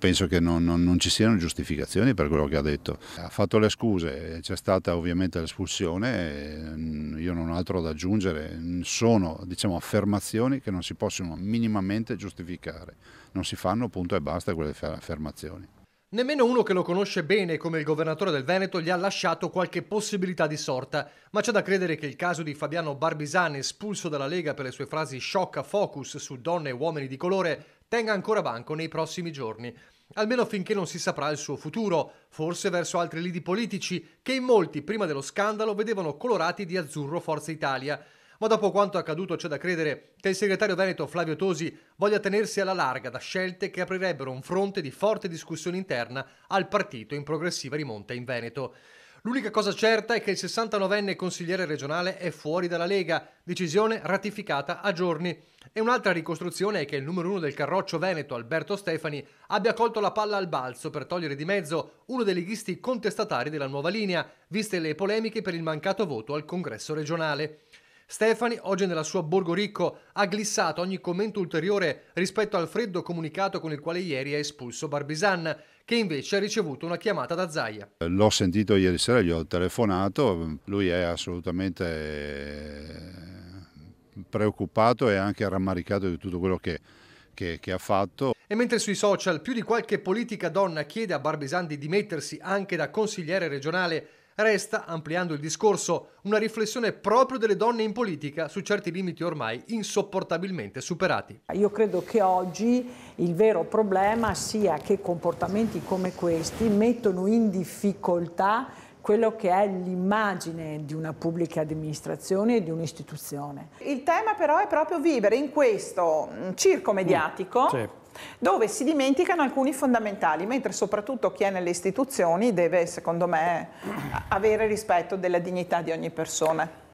penso che non, non, non, ci siano giustificazioni per quello che ha detto. Ha fatto le scuse, c'è stata ovviamente l'espulsione, ehm, io non ho altro da aggiungere, sono diciamo, affermazioni che non si possono minimamente giustificare, non si fanno punto e basta quelle affermazioni. Nemmeno uno che lo conosce bene come il governatore del Veneto gli ha lasciato qualche possibilità di sorta, ma c'è da credere che il caso di Fabiano Barbisani, espulso dalla Lega per le sue frasi shock a focus su donne e uomini di colore, tenga ancora banco nei prossimi giorni, almeno finché non si saprà il suo futuro, forse verso altri lidi politici che in molti prima dello scandalo vedevano colorati di azzurro Forza Italia. Ma dopo quanto accaduto c'è da credere che il segretario veneto Flavio Tosi voglia tenersi alla larga da scelte che aprirebbero un fronte di forte discussione interna al partito in progressiva rimonta in Veneto. L'unica cosa certa è che il 69enne consigliere regionale è fuori dalla Lega, decisione ratificata a giorni. E un'altra ricostruzione è che il numero uno del carroccio veneto, Alberto Stefani, abbia colto la palla al balzo per togliere di mezzo uno dei leghisti contestatari della nuova linea, viste le polemiche per il mancato voto al congresso regionale. Stefani, oggi nella sua Borgo Ricco, ha glissato ogni commento ulteriore rispetto al freddo comunicato con il quale ieri ha espulso Barbisan, che invece ha ricevuto una chiamata da Zaia. L'ho sentito ieri sera, gli ho telefonato, lui è assolutamente eh, preoccupato e anche rammaricato di tutto quello che, che, che ha fatto. E mentre sui social più di qualche politica donna chiede a Barbisan di dimettersi anche da consigliere regionale, Resta, ampliando il discorso, una riflessione proprio delle donne in politica su certi limiti ormai insopportabilmente superati. Io credo che oggi il vero problema sia che comportamenti come questi mettono in difficoltà quello che è l'immagine di una pubblica amministrazione e di un'istituzione. Il tema però è proprio vivere in questo mm, circo mediatico. Mm, sì dove si dimenticano alcuni fondamentali, mentre soprattutto chi è nelle istituzioni deve, secondo me, avere rispetto della dignità di ogni persona.